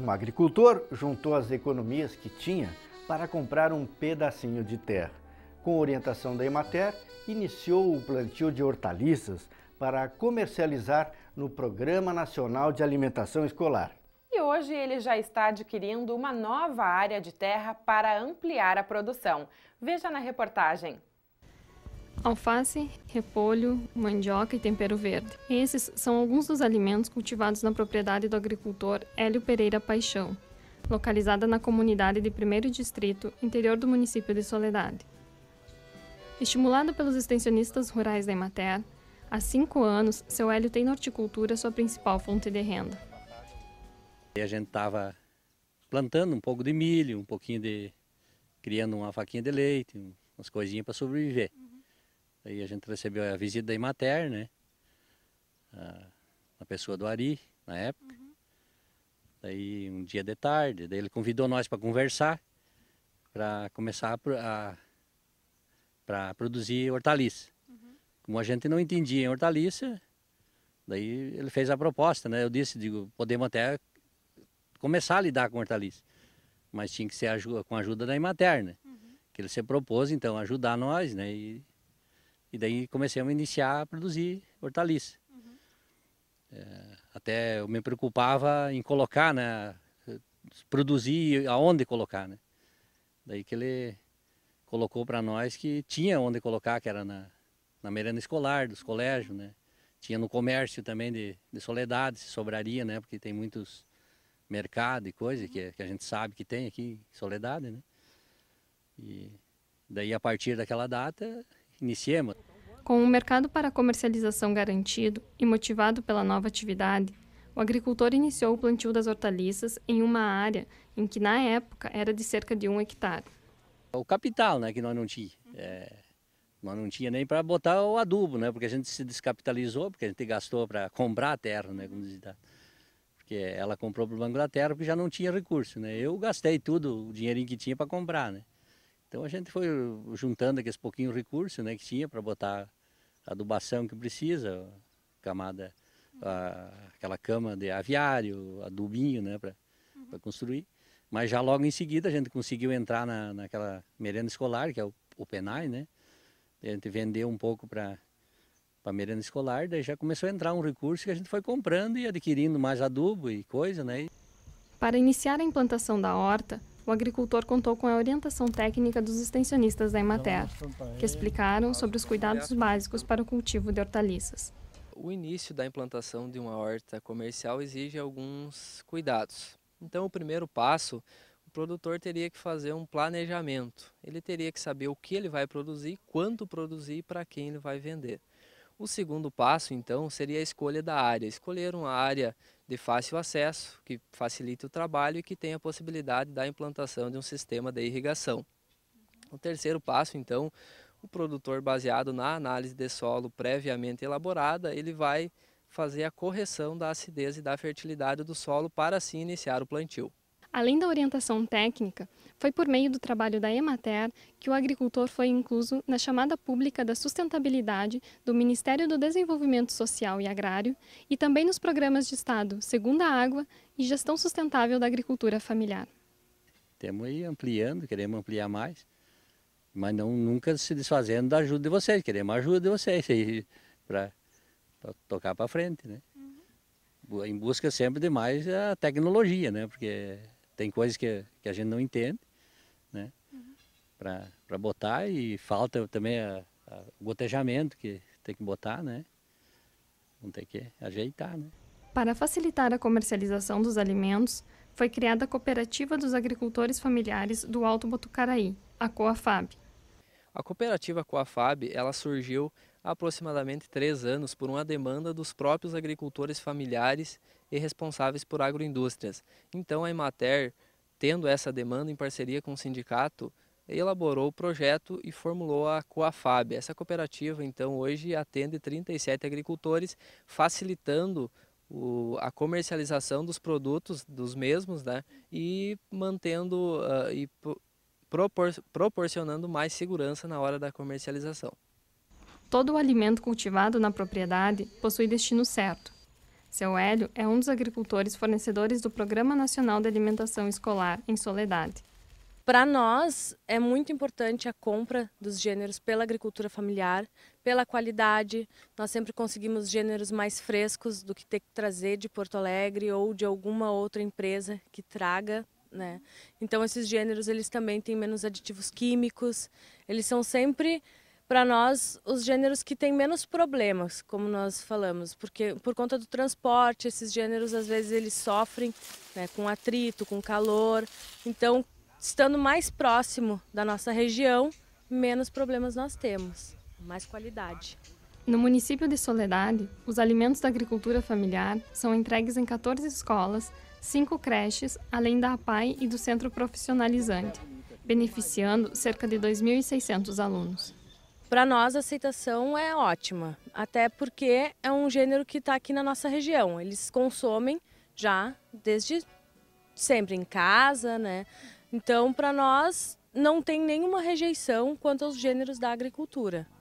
Um agricultor juntou as economias que tinha para comprar um pedacinho de terra. Com orientação da Emater, iniciou o plantio de hortaliças para comercializar no Programa Nacional de Alimentação Escolar. E hoje ele já está adquirindo uma nova área de terra para ampliar a produção. Veja na reportagem alface, repolho, mandioca e tempero verde. Esses são alguns dos alimentos cultivados na propriedade do agricultor Hélio Pereira Paixão, localizada na comunidade de Primeiro Distrito, interior do município de Soledade. Estimulado pelos extensionistas rurais da Emater, há cinco anos, seu Hélio tem na horticultura sua principal fonte de renda. E a gente estava plantando um pouco de milho, um pouquinho de. criando uma faquinha de leite, umas coisinhas para sobreviver. Aí a gente recebeu a visita da Imater, né? A, pessoa do Ari, na época. Uhum. Daí um dia de tarde, daí ele convidou nós para conversar, para começar a, para produzir hortaliça. Uhum. Como a gente não entendia em hortaliça, daí ele fez a proposta, né? Eu disse, digo, podemos até começar a lidar com hortaliça, mas tinha que ser com a ajuda da Imater, né? Uhum. Que ele se propôs então ajudar nós, né? E e daí comecei a iniciar a produzir hortaliça. Uhum. É, até eu me preocupava em colocar, né? Produzir aonde colocar, né? Daí que ele colocou para nós que tinha onde colocar, que era na, na merenda escolar, dos colégios, né? Tinha no comércio também de, de Soledade, se sobraria, né? Porque tem muitos mercados e coisa que, que a gente sabe que tem aqui em Soledade, né? E daí a partir daquela data Iniciemos. Com o um mercado para comercialização garantido e motivado pela nova atividade, o agricultor iniciou o plantio das hortaliças em uma área em que, na época, era de cerca de um hectare. O capital né, que nós não tínhamos. É, nós não tinha nem para botar o adubo, né? Porque a gente se descapitalizou, porque a gente gastou para comprar a terra, né? Como diz, porque ela comprou para o Banco da Terra porque já não tinha recurso, né? Eu gastei tudo, o dinheirinho que tinha para comprar, né? Então a gente foi juntando aqueles pouquinhos recursos né, que tinha para botar a adubação que precisa, camada, a, aquela cama de aviário, adubinho né, para uhum. construir. Mas já logo em seguida a gente conseguiu entrar na, naquela merenda escolar, que é o, o PENAI, né? A gente vendeu um pouco para a merenda escolar, daí já começou a entrar um recurso que a gente foi comprando e adquirindo mais adubo e coisa, né? Para iniciar a implantação da horta, o agricultor contou com a orientação técnica dos extensionistas da Emater, que explicaram sobre os cuidados básicos para o cultivo de hortaliças. O início da implantação de uma horta comercial exige alguns cuidados. Então, o primeiro passo, o produtor teria que fazer um planejamento. Ele teria que saber o que ele vai produzir, quanto produzir e para quem ele vai vender. O segundo passo, então, seria a escolha da área. Escolher uma área de fácil acesso, que facilite o trabalho e que tenha a possibilidade da implantação de um sistema de irrigação. O terceiro passo, então, o produtor, baseado na análise de solo previamente elaborada, ele vai fazer a correção da acidez e da fertilidade do solo para assim iniciar o plantio. Além da orientação técnica, foi por meio do trabalho da Emater que o agricultor foi incluso na chamada pública da sustentabilidade do Ministério do Desenvolvimento Social e Agrário e também nos programas de Estado Segunda Água e Gestão Sustentável da Agricultura Familiar. Temos aí ampliando, queremos ampliar mais, mas não nunca se desfazendo da ajuda de vocês, queremos a ajuda de vocês para tocar para frente, né? Uhum. Em busca sempre de mais a tecnologia, né? Porque tem coisas que, que a gente não entende, né? Uhum. Para botar e falta também a, a, o gotejamento que tem que botar, né? Não tem que ajeitar, né? Para facilitar a comercialização dos alimentos, foi criada a Cooperativa dos Agricultores Familiares do Alto Botucaraí, a Coafab. A cooperativa Coafab, ela surgiu aproximadamente três anos por uma demanda dos próprios agricultores familiares e responsáveis por agroindústrias. Então a Emater, tendo essa demanda em parceria com o sindicato, elaborou o projeto e formulou a Coafab. Essa cooperativa, então, hoje atende 37 agricultores, facilitando o, a comercialização dos produtos dos mesmos né, e mantendo uh, e propor, proporcionando mais segurança na hora da comercialização. Todo o alimento cultivado na propriedade possui destino certo. Seu Hélio é um dos agricultores fornecedores do Programa Nacional de Alimentação Escolar em Soledade. Para nós, é muito importante a compra dos gêneros pela agricultura familiar, pela qualidade. Nós sempre conseguimos gêneros mais frescos do que ter que trazer de Porto Alegre ou de alguma outra empresa que traga. Né? Então, esses gêneros eles também têm menos aditivos químicos, eles são sempre para nós os gêneros que têm menos problemas, como nós falamos, porque por conta do transporte, esses gêneros às vezes eles sofrem né, com atrito, com calor. Então, estando mais próximo da nossa região, menos problemas nós temos, mais qualidade. No município de Soledade, os alimentos da agricultura familiar são entregues em 14 escolas, 5 creches, além da APAI e do Centro Profissionalizante, beneficiando cerca de 2.600 alunos. Para nós a aceitação é ótima, até porque é um gênero que está aqui na nossa região. Eles consomem já desde sempre em casa, né? Então, para nós não tem nenhuma rejeição quanto aos gêneros da agricultura.